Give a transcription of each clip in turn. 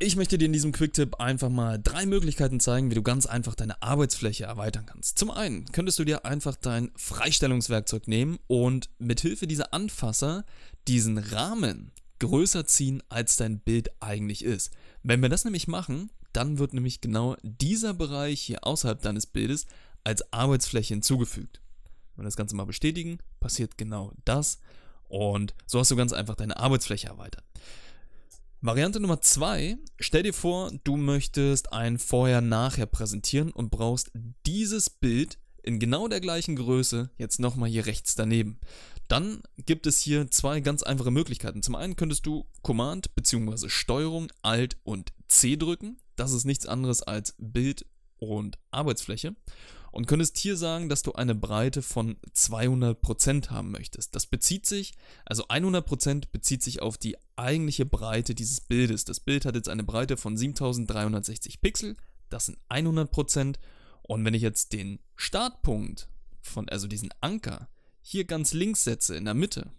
Ich möchte dir in diesem Quicktip einfach mal drei Möglichkeiten zeigen, wie du ganz einfach deine Arbeitsfläche erweitern kannst. Zum einen könntest du dir einfach dein Freistellungswerkzeug nehmen und mithilfe dieser Anfasser diesen Rahmen größer ziehen, als dein Bild eigentlich ist. Wenn wir das nämlich machen, dann wird nämlich genau dieser Bereich hier außerhalb deines Bildes als Arbeitsfläche hinzugefügt. Wenn wir das Ganze mal bestätigen, passiert genau das und so hast du ganz einfach deine Arbeitsfläche erweitert. Variante Nummer zwei: Stell dir vor, du möchtest ein Vorher-Nachher präsentieren und brauchst dieses Bild in genau der gleichen Größe jetzt nochmal hier rechts daneben. Dann gibt es hier zwei ganz einfache Möglichkeiten. Zum einen könntest du Command bzw. Steuerung Alt und C drücken. Das ist nichts anderes als Bild und Arbeitsfläche und könntest hier sagen, dass du eine Breite von 200% haben möchtest. Das bezieht sich, also 100% bezieht sich auf die eigentliche Breite dieses Bildes. Das Bild hat jetzt eine Breite von 7360 Pixel, das sind 100%. Und wenn ich jetzt den Startpunkt von, also diesen Anker, hier ganz links setze, in der Mitte,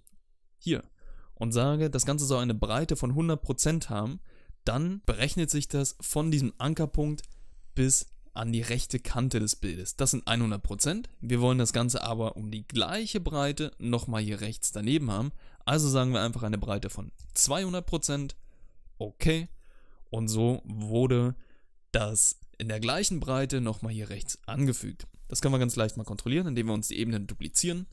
hier, und sage, das Ganze soll eine Breite von 100% haben, dann berechnet sich das von diesem Ankerpunkt bis an die rechte Kante des Bildes. Das sind 100%. Wir wollen das Ganze aber um die gleiche Breite nochmal hier rechts daneben haben. Also sagen wir einfach eine Breite von 200%. Okay. Und so wurde das in der gleichen Breite nochmal hier rechts angefügt. Das können wir ganz leicht mal kontrollieren, indem wir uns die Ebenen duplizieren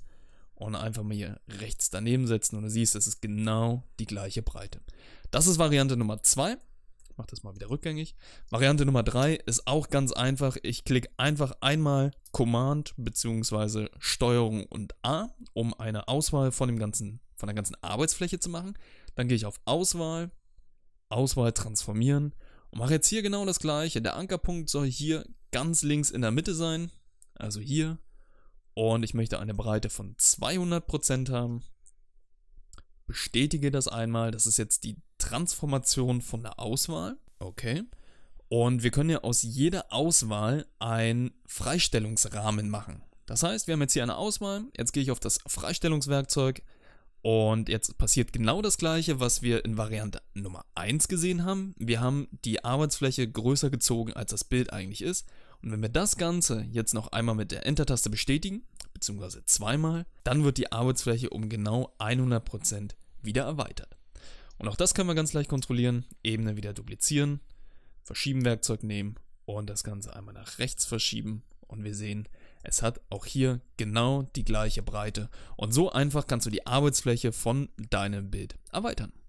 und einfach mal hier rechts daneben setzen und du siehst, das ist genau die gleiche Breite. Das ist Variante Nummer 2 mache das mal wieder rückgängig. Variante Nummer 3 ist auch ganz einfach. Ich klicke einfach einmal Command bzw. Steuerung und A, um eine Auswahl von, dem ganzen, von der ganzen Arbeitsfläche zu machen. Dann gehe ich auf Auswahl, Auswahl transformieren und mache jetzt hier genau das gleiche. Der Ankerpunkt soll hier ganz links in der Mitte sein, also hier. Und ich möchte eine Breite von 200% haben bestätige das einmal. Das ist jetzt die Transformation von der Auswahl. Okay. Und wir können ja aus jeder Auswahl einen Freistellungsrahmen machen. Das heißt, wir haben jetzt hier eine Auswahl. Jetzt gehe ich auf das Freistellungswerkzeug. Und jetzt passiert genau das gleiche, was wir in Variante Nummer 1 gesehen haben. Wir haben die Arbeitsfläche größer gezogen, als das Bild eigentlich ist. Und wenn wir das Ganze jetzt noch einmal mit der Enter-Taste bestätigen, bzw. zweimal. Dann wird die Arbeitsfläche um genau 100% wieder erweitert. Und auch das können wir ganz leicht kontrollieren. Ebene wieder duplizieren, Verschieben-Werkzeug nehmen und das Ganze einmal nach rechts verschieben. Und wir sehen, es hat auch hier genau die gleiche Breite. Und so einfach kannst du die Arbeitsfläche von deinem Bild erweitern.